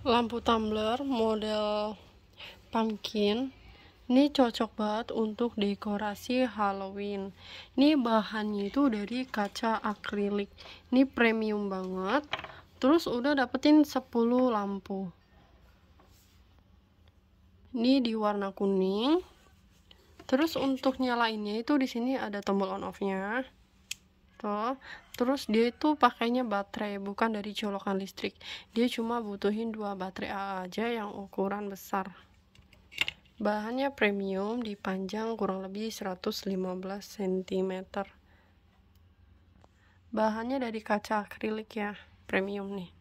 lampu tumbler model pumpkin ini cocok banget untuk dekorasi Halloween ini bahannya itu dari kaca akrilik ini premium banget terus udah dapetin 10 lampu ini di warna kuning terus untuk nyalainnya itu di sini ada tombol on off nya gitu terus dia itu pakainya baterai bukan dari colokan listrik dia cuma butuhin dua baterai AA aja yang ukuran besar bahannya premium dipanjang kurang lebih 115 cm bahannya dari kaca akrilik ya premium nih